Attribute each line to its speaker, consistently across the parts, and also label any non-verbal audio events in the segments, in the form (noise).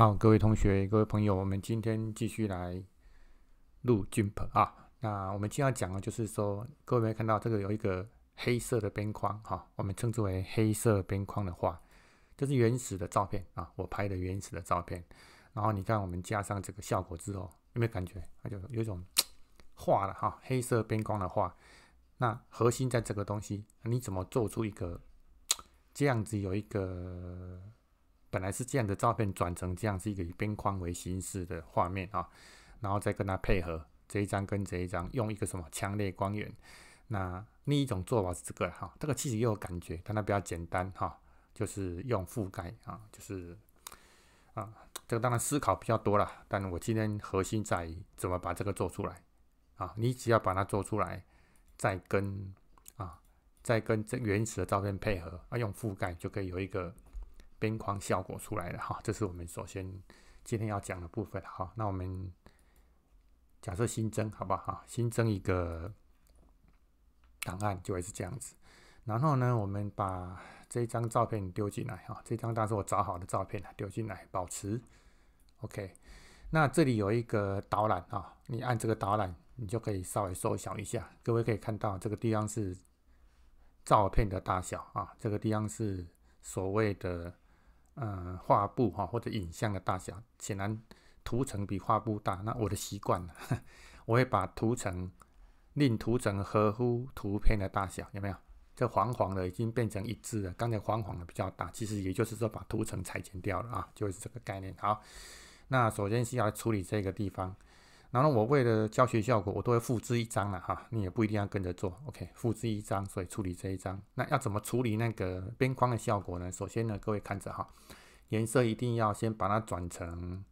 Speaker 1: 好，各位同学，各位朋友，我们今天继续来录 Jump 啊。那我们今天要讲的，就是说各位看到这个有一个黑色的边框哈，我们称之为黑色边框的话，这是原始的照片啊，我拍的原始的照片。然后你看我们加上这个效果之后，有没有感觉它就有种画了哈？黑色边框的画，那核心在这个东西，你怎么做出一个这样子有一个？本来是这样的照片，转成这样是一个以边框为形式的画面啊，然后再跟它配合这一张跟这一张，用一个什么强烈光源。那另一种做法是这个哈，这个其实也有感觉，但它比较简单哈，就是用覆盖啊，就是啊，这个当然思考比较多了，但我今天核心在于怎么把这个做出来啊，你只要把它做出来，再跟啊再跟这原始的照片配合啊，用覆盖就可以有一个。边框效果出来了哈，这是我们首先今天要讲的部分哈。那我们假设新增好不好？新增一个档案就会是这样子。然后呢，我们把这张照片丢进来哈，这张当时我找好的照片丢进来，保持。OK，那这里有一个导览啊，你按这个导览，你就可以稍微缩小一下。各位可以看到，这个地方是照片的大小啊，这个地方是所谓的。嗯，画布哈或者影像的大小，显然图层比画布大。那我的习惯，了，(laughs) 我会把图层令图层合乎图片的大小，有没有？这黄黄的已经变成一致了。刚才黄黄的比较大，其实也就是说把图层裁剪掉了啊，就是这个概念。好，那首先是要处理这个地方。然后我为了教学效果，我都会复制一张了哈，你也不一定要跟着做，OK？复制一张，所以处理这一张。那要怎么处理那个边框的效果呢？首先呢，各位看着哈，颜色一定要先把它转成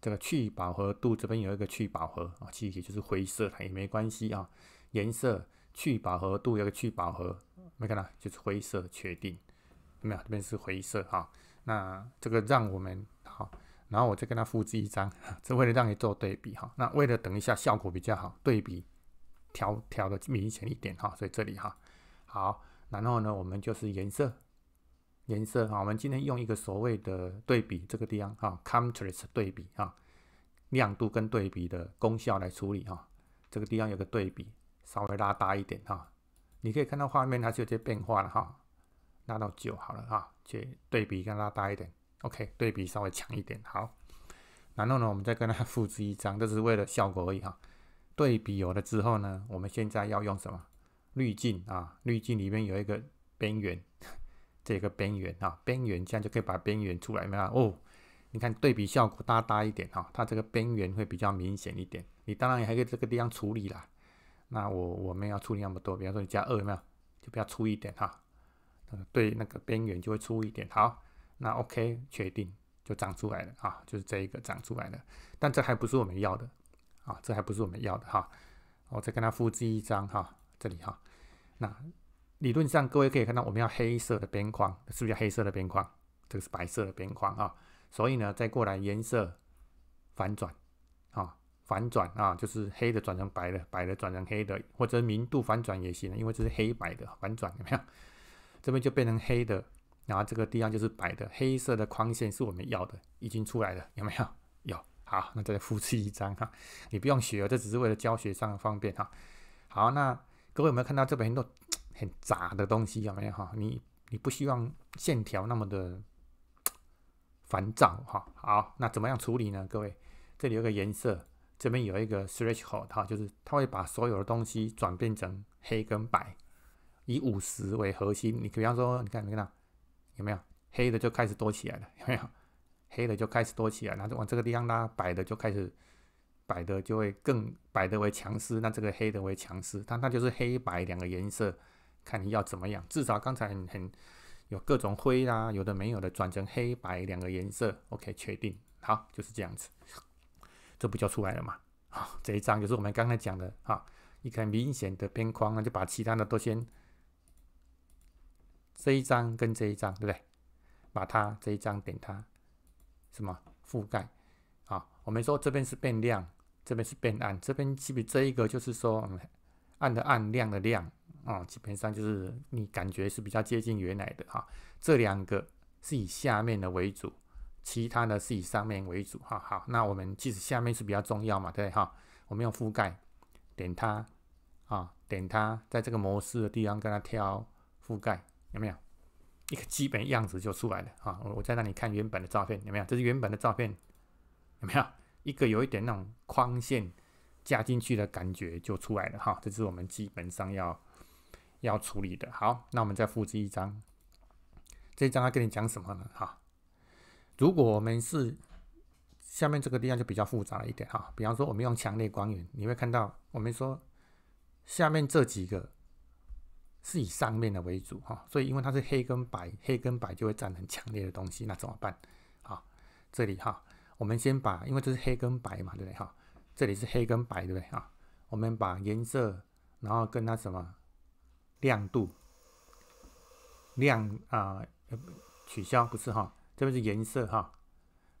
Speaker 1: 这个去饱和度，这边有一个去饱和啊，具体就是灰色了也没关系啊。颜色去饱和度有个去饱和，没看到就是灰色，确定没有？这边是灰色哈，那这个让我们。然后我再跟它复制一张，是 (laughs) 为了让你做对比哈。那为了等一下效果比较好，对比调调的明显一点哈。所以这里哈，好，然后呢，我们就是颜色颜色哈。我们今天用一个所谓的对比这个地方哈，contrast 对比哈，亮度跟对比的功效来处理哈。这个地方有个对比，稍微拉大一点哈。你可以看到画面它有些变化了哈。拉到九好了哈，去对比跟拉大一点。OK，对比稍微强一点，好。然后呢，我们再跟它复制一张，这是为了效果而已哈。对比有了之后呢，我们现在要用什么滤镜啊？滤镜里面有一个边缘，这个边缘啊，边缘这样就可以把边缘出来没有？哦，你看对比效果大大一点哈，它这个边缘会比较明显一点。你当然也可以这个地方处理啦。那我我们要处理那么多，比方说你加二有没有？就比较粗一点哈。对，那个边缘就会粗一点，好。那 OK，确定就长出来了啊，就是这一个长出来了，但这还不是我们要的啊，这还不是我们要的哈。我再跟它复制一张哈，这里哈。那理论上各位可以看到，我们要黑色的边框，是不是要黑色的边框？这个是白色的边框啊，所以呢，再过来颜色反转啊，反转啊，就是黑的转成白的，白的转成黑的，或者明度反转也行因为这是黑白的反转怎么样？这边就变成黑的。然后这个地方就是白的，黑色的框线是我们要的，已经出来了，有没有？有。好，那再复制一张哈，你不用学啊，这只是为了教学上方便哈。好，那各位有没有看到这边很多很杂的东西？有没有哈？你你不希望线条那么的烦躁哈？好，那怎么样处理呢？各位，这里有个颜色，这边有一个 threshold 哈，就是它会把所有的东西转变成黑跟白，以五十为核心。你比方说，你看没看到？有没有黑的就开始多起来了？有没有黑的就开始多起来？那就往这个地方拉，白的就开始，白的就会更白的为强势，那这个黑的为强势，但那就是黑白两个颜色，看你要怎么样。至少刚才很很有各种灰啦，有的没有的转成黑白两个颜色。OK，确定，好就是这样子，这不就出来了嘛？好，(laughs) 这一张就是我们刚才讲的啊，一看明显的边框啊，就把其他的都先。这一张跟这一张，对不对？把它这一张点它，什么覆盖？啊，我们说这边是变亮，这边是变暗，这边基本这一个就是说暗的暗，亮的亮，啊，基本上就是你感觉是比较接近原来的哈。这两个是以下面的为主，其他的是以上面为主哈。好，那我们其实下面是比较重要嘛，对哈？我们用覆盖点它啊，点它在这个模式的地方，跟它挑覆盖。有没有一个基本样子就出来了哈？我我再让你看原本的照片，有没有？这是原本的照片，有没有一个有一点那种框线加进去的感觉就出来了哈？这是我们基本上要要处理的。好，那我们再复制一张，这张要跟你讲什么呢哈？如果我们是下面这个地方就比较复杂了一点哈，比方说我们用强烈光源，你会看到我们说下面这几个。是以上面的为主哈，所以因为它是黑跟白，黑跟白就会占很强烈的东西，那怎么办？啊，这里哈，我们先把，因为这是黑跟白嘛，对不对？哈，这里是黑跟白，对不对？哈，我们把颜色，然后跟它什么亮度亮啊取消不是哈，这边是颜色哈，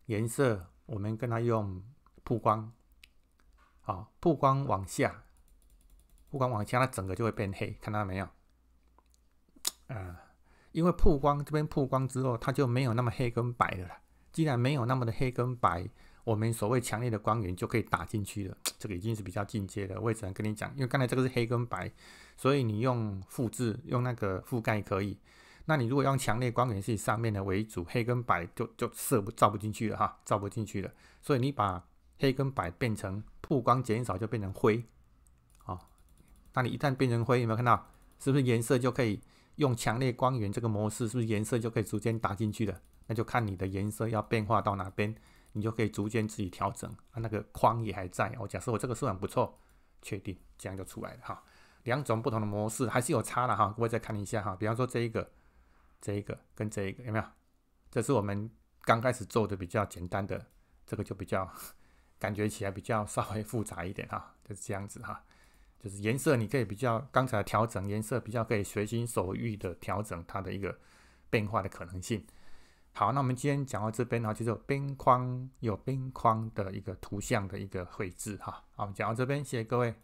Speaker 1: 颜色我们跟它用曝光，好，曝光往下，曝光往下，它整个就会变黑，看到没有？嗯，因为曝光这边曝光之后，它就没有那么黑跟白的了。既然没有那么的黑跟白，我们所谓强烈的光源就可以打进去了。这个已经是比较进阶的，我也只能跟你讲，因为刚才这个是黑跟白，所以你用复制用那个覆盖可以。那你如果用强烈光源是上面的为主，黑跟白就就色不照不进去了哈，照不进去了。所以你把黑跟白变成曝光减少就变成灰哦，那你一旦变成灰，有没有看到？是不是颜色就可以？用强烈光源这个模式，是不是颜色就可以逐渐打进去的？那就看你的颜色要变化到哪边，你就可以逐渐自己调整。啊，那个框也还在。我假设我这个是很不错，确定，这样就出来了哈。两种不同的模式还是有差的哈，各位再看一下哈。比方说这一个、这一个跟这一个有没有？这是我们刚开始做的比较简单的，这个就比较感觉起来比较稍微复杂一点哈，就是这样子哈。就是颜色，你可以比较刚才调整颜色，比较可以随心所欲的调整它的一个变化的可能性。好，那我们今天讲到这边呢，就是边框有边框的一个图像的一个绘制哈。好，讲到这边，谢谢各位。